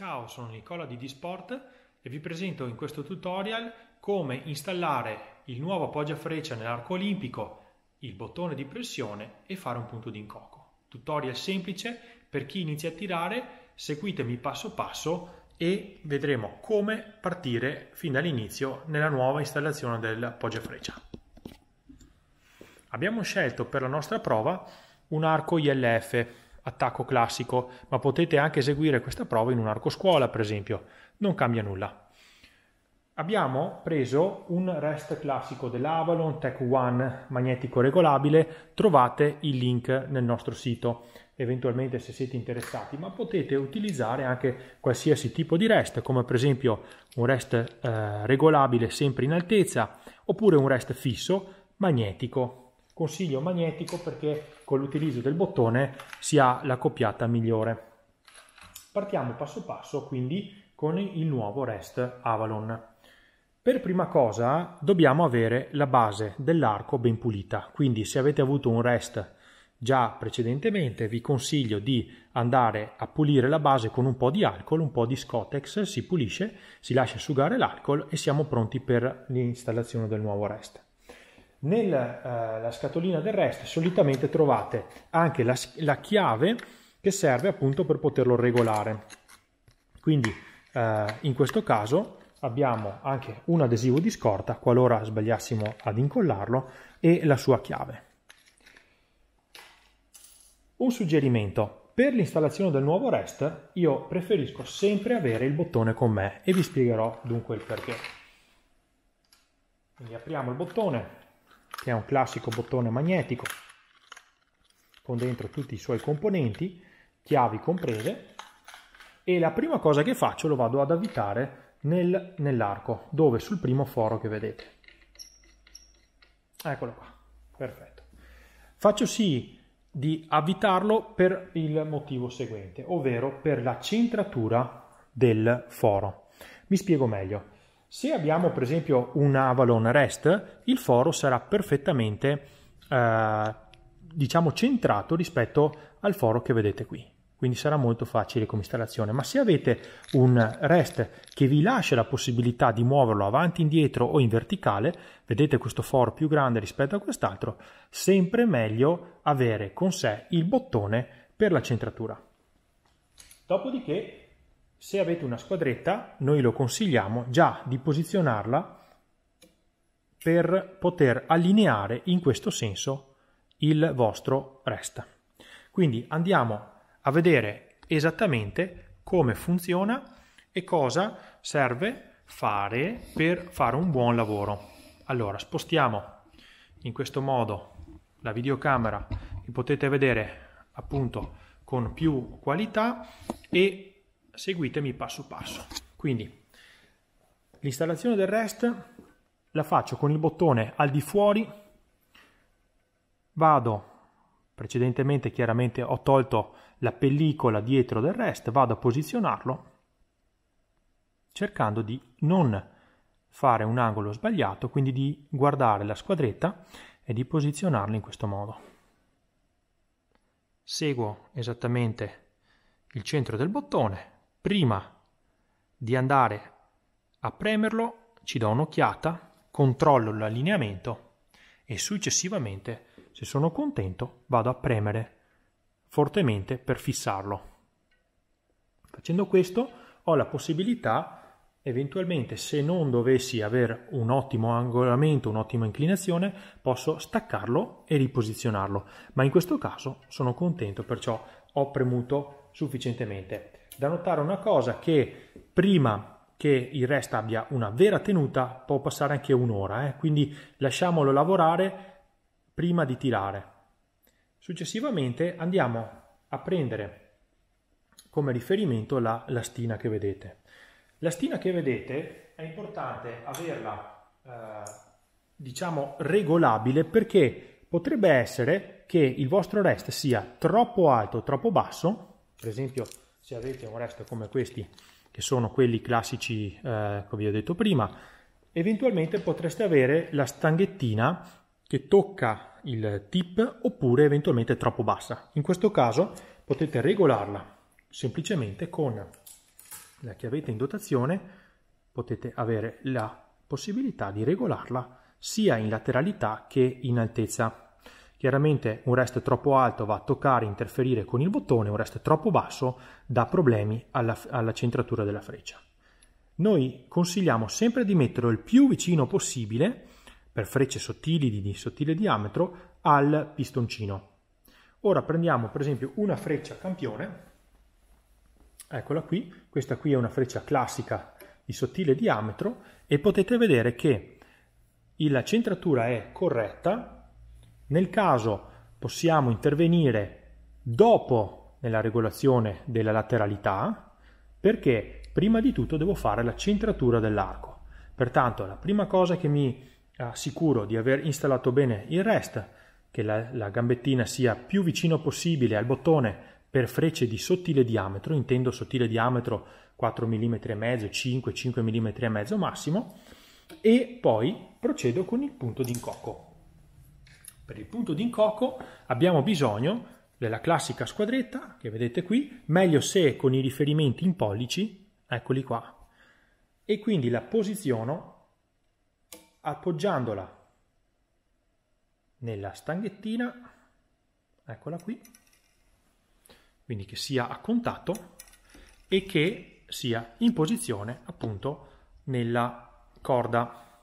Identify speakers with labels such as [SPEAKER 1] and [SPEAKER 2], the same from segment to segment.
[SPEAKER 1] Ciao, sono Nicola di Disport e vi presento in questo tutorial come installare il nuovo freccia nell'arco olimpico, il bottone di pressione e fare un punto d'incocco. Tutorial semplice per chi inizia a tirare, seguitemi passo passo e vedremo come partire fin dall'inizio nella nuova installazione freccia. Abbiamo scelto per la nostra prova un arco ILF attacco classico, ma potete anche eseguire questa prova in un arco scuola, per esempio. Non cambia nulla. Abbiamo preso un REST classico dell'Avalon Tech One magnetico regolabile, trovate il link nel nostro sito eventualmente se siete interessati, ma potete utilizzare anche qualsiasi tipo di REST, come per esempio un REST eh, regolabile sempre in altezza, oppure un REST fisso magnetico Consiglio magnetico perché con l'utilizzo del bottone si ha la copiata migliore. Partiamo passo passo quindi con il nuovo REST Avalon. Per prima cosa dobbiamo avere la base dell'arco ben pulita, quindi se avete avuto un REST già precedentemente vi consiglio di andare a pulire la base con un po' di alcol, un po' di Scotex, si pulisce, si lascia asciugare l'alcol e siamo pronti per l'installazione del nuovo REST. Nella eh, scatolina del REST solitamente trovate anche la, la, chiave che serve appunto per poterlo regolare. Quindi eh, in questo caso abbiamo anche un adesivo di scorta qualora sbagliassimo ad incollarlo e la sua chiave. Un suggerimento. Per l'installazione del nuovo REST io preferisco sempre avere il bottone con me e vi spiegherò dunque il perché. Quindi apriamo il bottone, che è un classico bottone magnetico con dentro tutti i suoi componenti, chiavi comprese, e la prima cosa che faccio lo vado ad avvitare nel, nell'arco, dove sul primo foro che vedete. Eccolo qua, perfetto. Faccio sì di avvitarlo per il motivo seguente, ovvero per la centratura del foro. Mi spiego meglio. Se abbiamo per esempio un Avalon REST, il foro sarà perfettamente eh, diciamo centrato rispetto al foro che vedete qui. Quindi sarà molto facile come installazione, ma se avete un REST che vi lascia la possibilità di muoverlo avanti, indietro o in verticale, vedete questo foro più grande rispetto a quest'altro, sempre meglio avere con sé il bottone per la centratura. Dopodiché se avete una squadretta, noi lo consigliamo già di posizionarla per poter allineare in questo senso il vostro rest. Quindi andiamo a vedere esattamente come funziona e cosa serve fare per fare un buon lavoro. Allora, spostiamo in questo modo la videocamera che potete vedere appunto con più qualità e seguitemi passo passo. Quindi l'installazione del REST la faccio con il bottone al di fuori, vado precedentemente chiaramente ho tolto la pellicola dietro del REST, vado a posizionarlo cercando di non fare un angolo sbagliato, quindi di guardare la squadretta e di posizionarla in questo modo. Seguo esattamente il centro del bottone, prima di andare a premerlo ci do un'occhiata, controllo l'allineamento e successivamente, se sono contento, vado a premere fortemente per fissarlo. Facendo questo ho la possibilità, eventualmente se non dovessi avere un ottimo angolamento, un'ottima inclinazione, posso staccarlo e riposizionarlo, ma in questo caso sono contento, perciò ho premuto sufficientemente. Da notare una cosa che prima che il rest abbia una vera tenuta può passare anche un'ora, eh? quindi lasciamolo lavorare prima di tirare. Successivamente andiamo a prendere come riferimento la lastina che vedete. La stina che vedete è importante averla eh, diciamo regolabile perché potrebbe essere che il vostro rest sia troppo alto, troppo basso, per esempio se avete un resto come questi, che sono quelli classici eh, che vi ho detto prima, eventualmente potreste avere la stanghettina che tocca il tip oppure eventualmente troppo bassa. In questo caso potete regolarla semplicemente con la chiavetta in dotazione, potete avere la possibilità di regolarla sia in lateralità che in altezza. Chiaramente un rest troppo alto va a toccare, interferire con il bottone, un rest troppo basso dà problemi alla, alla centratura della freccia. Noi consigliamo sempre di metterlo il più vicino possibile, per frecce sottili di, di sottile diametro, al pistoncino. Ora prendiamo per esempio una freccia campione, eccola qui, questa qui è una freccia classica di sottile diametro e potete vedere che la centratura è corretta, nel caso possiamo intervenire dopo nella regolazione della lateralità perché prima di tutto devo fare la centratura dell'arco. Pertanto la prima cosa che mi assicuro di aver installato bene il rest, che la, la gambettina sia più vicino possibile al bottone per frecce di sottile diametro, intendo sottile diametro 4 mm e mezzo, 5, 5 mm e mezzo massimo, e poi procedo con il punto di incocco. Per il punto di incocco abbiamo bisogno della classica squadretta che vedete qui, meglio se con i riferimenti in pollici, eccoli qua, e quindi la posiziono appoggiandola nella stanghettina, eccola qui, quindi che sia a contatto e che sia in posizione appunto nella corda.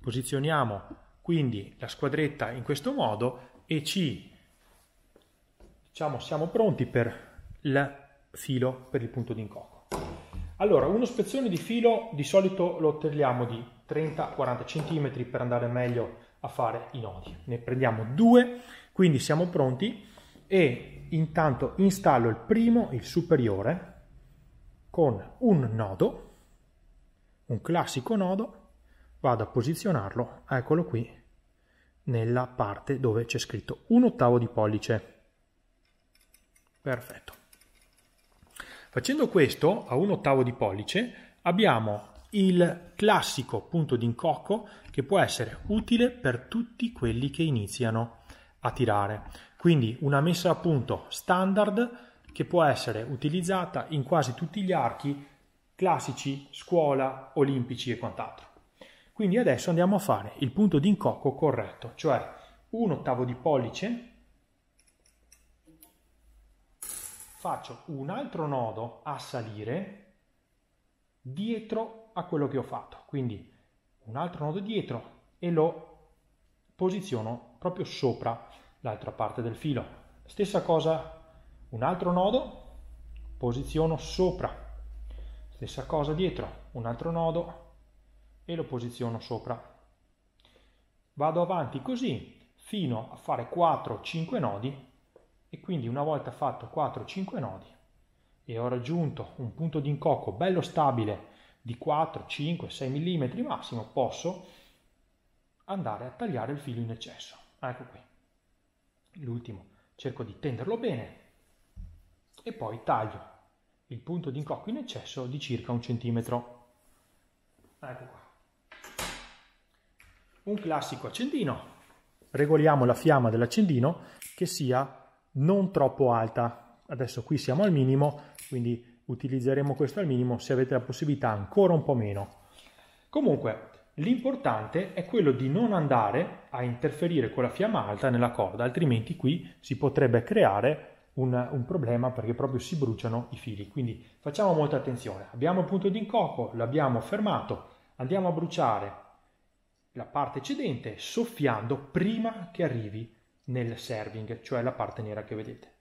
[SPEAKER 1] Posizioniamo quindi la squadretta in questo modo e ci diciamo siamo pronti per il filo per il punto di d'incocco. Allora, uno spezzone di filo di solito lo tagliamo di 30-40 cm per andare meglio a fare i nodi. Ne prendiamo due, quindi siamo pronti e intanto installo il primo, il superiore, con un nodo, un classico nodo, vado a posizionarlo, eccolo qui, nella parte dove c'è scritto un ottavo di pollice. Perfetto. Facendo questo a un ottavo di pollice abbiamo il classico punto d'incocco che può essere utile per tutti quelli che iniziano a tirare. Quindi una messa a punto standard che può essere utilizzata in quasi tutti gli archi classici, scuola, olimpici e quant'altro. Quindi adesso andiamo a fare il punto di incocco corretto, cioè un ottavo di pollice, faccio un altro nodo a salire dietro a quello che ho fatto, quindi un altro nodo dietro e lo posiziono proprio sopra l'altra parte del filo. Stessa cosa, un altro nodo, posiziono sopra, stessa cosa dietro, un altro nodo, e lo posiziono sopra. Vado avanti così fino a fare 4-5 nodi e quindi una volta fatto 4-5 nodi e ho raggiunto un punto di incocco bello stabile di 4, 5, 6 mm massimo posso andare a tagliare il filo in eccesso. Ecco qui. L'ultimo, cerco di tenderlo bene e poi taglio il punto di incocco in eccesso di circa un centimetro. Ecco qua un classico accendino. Regoliamo la fiamma dell'accendino che sia non troppo alta. Adesso qui siamo al minimo, quindi utilizzeremo questo al minimo, se avete la possibilità ancora un po' meno. Comunque, l'importante è quello di non andare a interferire con la fiamma alta nella corda, altrimenti qui si potrebbe creare un, un, problema perché proprio si bruciano i fili. Quindi facciamo molta attenzione. Abbiamo il punto di incocco, l'abbiamo fermato, andiamo a bruciare la parte eccedente soffiando prima che arrivi nel serving, cioè la parte nera che vedete.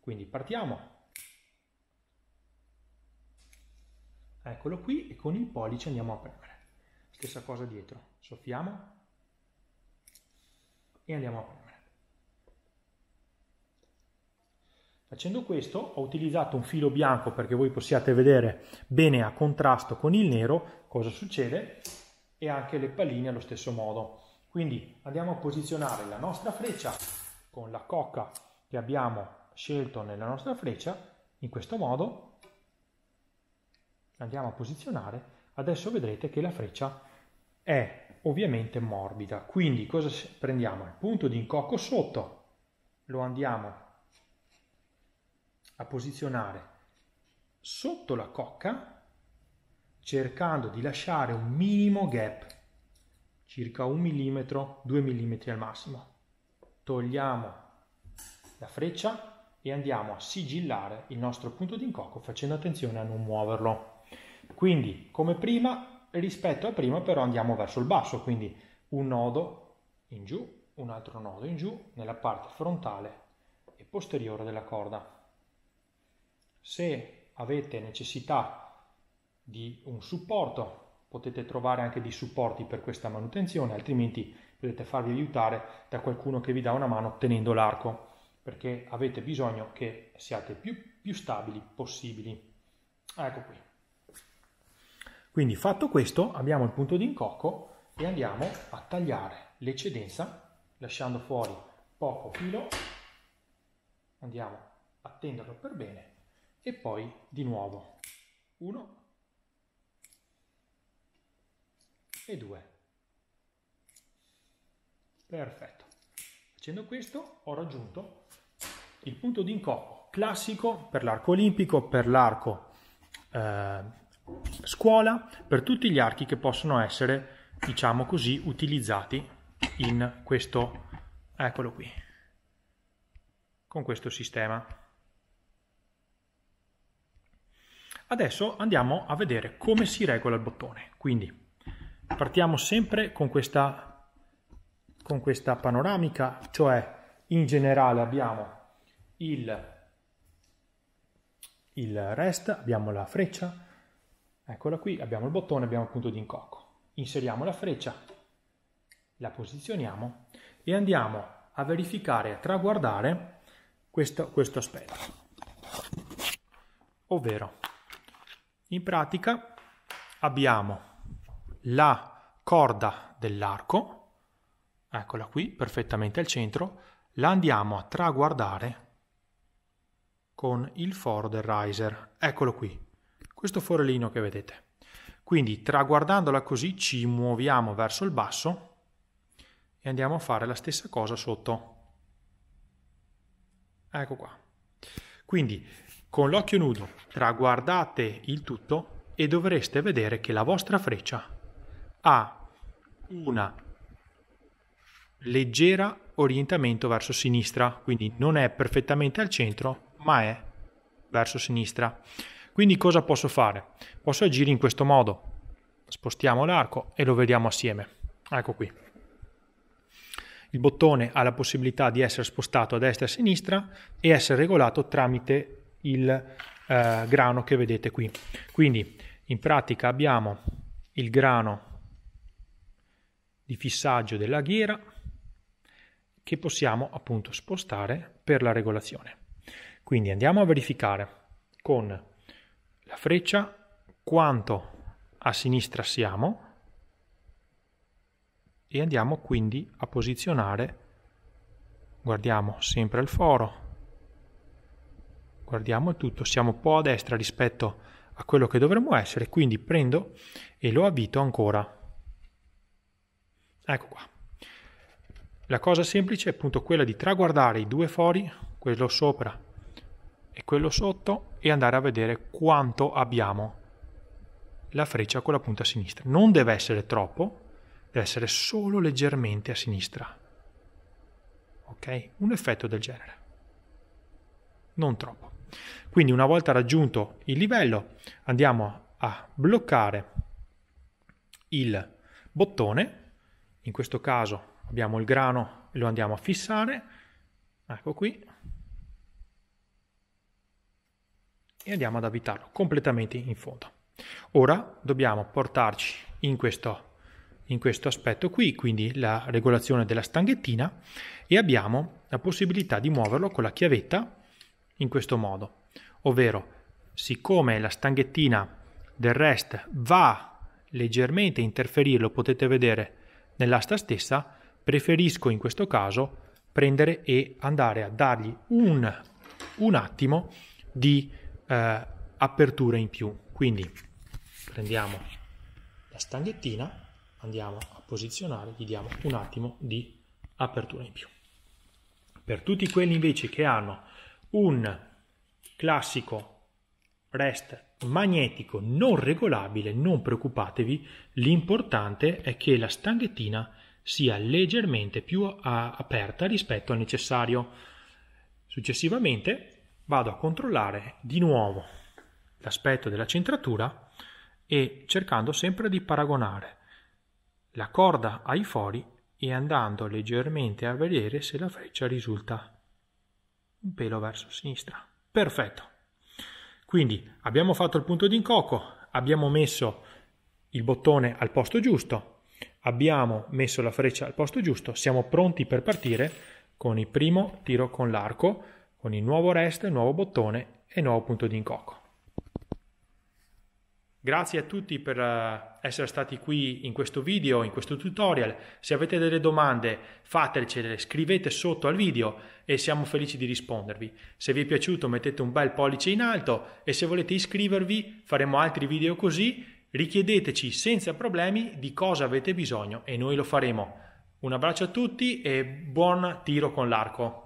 [SPEAKER 1] Quindi partiamo. Eccolo qui e con il pollice andiamo a premere. Stessa cosa dietro, soffiamo e andiamo a premere. Facendo questo ho utilizzato un filo bianco perché voi possiate vedere bene a contrasto con il nero cosa succede e anche le palline allo stesso modo. Quindi andiamo a posizionare la nostra freccia con la cocca che abbiamo scelto nella nostra freccia, in questo modo andiamo a posizionare, adesso vedrete che la freccia è ovviamente morbida, quindi cosa prendiamo? Il punto di incocco sotto, lo andiamo a posizionare sotto la cocca cercando di lasciare un minimo gap, circa un millimetro, due millimetri al massimo. Togliamo la freccia e andiamo a sigillare il nostro punto di d'incocco facendo attenzione a non muoverlo. Quindi, come prima, rispetto a prima però andiamo verso il basso, quindi un nodo in giù, un altro nodo in giù nella parte frontale e posteriore della corda. Se avete necessità di un supporto, potete trovare anche dei supporti per questa manutenzione, altrimenti potete farvi aiutare da qualcuno che vi dà una mano tenendo l'arco, perché avete bisogno che siate più, più stabili possibili. Ah, ecco qui. Quindi fatto questo abbiamo il punto di incocco e andiamo a tagliare l'eccedenza lasciando fuori poco filo, andiamo a tenderlo per bene e poi di nuovo 1 e 2. Perfetto. Facendo questo ho raggiunto il punto di incoppo classico per l'arco olimpico, per l'arco eh, scuola, per tutti gli archi che possono essere, diciamo così, utilizzati in questo, eccolo qui, con questo sistema. Adesso andiamo a vedere come si regola il bottone. Quindi Partiamo sempre con questa, con questa panoramica, cioè in generale abbiamo il, il rest, abbiamo la freccia, eccola qui, abbiamo il bottone, abbiamo il punto di incocco. Inseriamo la freccia, la posizioniamo e andiamo a verificare, a traguardare questo, questo aspetto. Ovvero, in pratica abbiamo la corda dell'arco, eccola qui, perfettamente al centro, la andiamo a traguardare con il foro del riser, eccolo qui, questo forellino che vedete. Quindi traguardandola così ci muoviamo verso il basso e andiamo a fare la stessa cosa sotto. Ecco qua. Quindi con l'occhio nudo traguardate il tutto e dovreste vedere che la vostra freccia ha un leggero orientamento verso sinistra, quindi non è perfettamente al centro, ma è verso sinistra. Quindi cosa posso fare? Posso agire in questo modo. Spostiamo l'arco e lo vediamo assieme. Ecco qui. Il bottone ha la possibilità di essere spostato a destra e a sinistra e essere regolato tramite il eh, grano che vedete qui. Quindi in pratica abbiamo il grano di fissaggio della ghiera che possiamo appunto spostare per la regolazione. Quindi andiamo a verificare con la freccia quanto a sinistra siamo e andiamo quindi a posizionare, guardiamo sempre il foro, guardiamo tutto, siamo un po' a destra rispetto a quello che dovremmo essere, quindi prendo e lo avvito ancora Ecco qua. La cosa semplice è appunto quella di traguardare i due fori, quello sopra e quello sotto, e andare a vedere quanto abbiamo la freccia con la punta a sinistra. Non deve essere troppo, deve essere solo leggermente a sinistra. Ok? Un effetto del genere. Non troppo. Quindi una volta raggiunto il livello andiamo a bloccare il bottone in questo caso abbiamo il grano e lo andiamo a fissare, ecco qui, e andiamo ad avvitarlo completamente in fondo. Ora dobbiamo portarci in questo, in questo aspetto qui, quindi la regolazione della stanghettina, e abbiamo la possibilità di muoverlo con la chiavetta in questo modo, ovvero siccome la stanghettina del rest va leggermente a interferire, lo potete vedere Nell'asta stessa preferisco in questo caso prendere e andare a dargli un, un attimo di eh, apertura in più. Quindi prendiamo la stanghettina, andiamo a posizionare, gli diamo un attimo di apertura in più. Per tutti quelli invece che hanno un classico rest magnetico non regolabile, non preoccupatevi, l'importante è che la stanghettina sia leggermente più aperta rispetto al necessario. Successivamente vado a controllare di nuovo l'aspetto della centratura e cercando sempre di paragonare la corda ai fori e andando leggermente a vedere se la freccia risulta un pelo verso sinistra. Perfetto. Quindi abbiamo fatto il punto di d'incocco, abbiamo messo il bottone al posto giusto, abbiamo messo la freccia al posto giusto, siamo pronti per partire con il primo tiro con l'arco, con il nuovo rest, il nuovo bottone e il nuovo punto di d'incocco. Grazie a tutti per eh, essere stati qui in questo video, in questo tutorial. Se avete delle domande fatecele, scrivete sotto al video e siamo felici di rispondervi. Se vi è piaciuto mettete un bel pollice in alto e se volete iscrivervi faremo altri video così. Richiedeteci senza problemi di cosa avete bisogno e noi lo faremo. Un abbraccio a tutti e buon tiro con l'arco.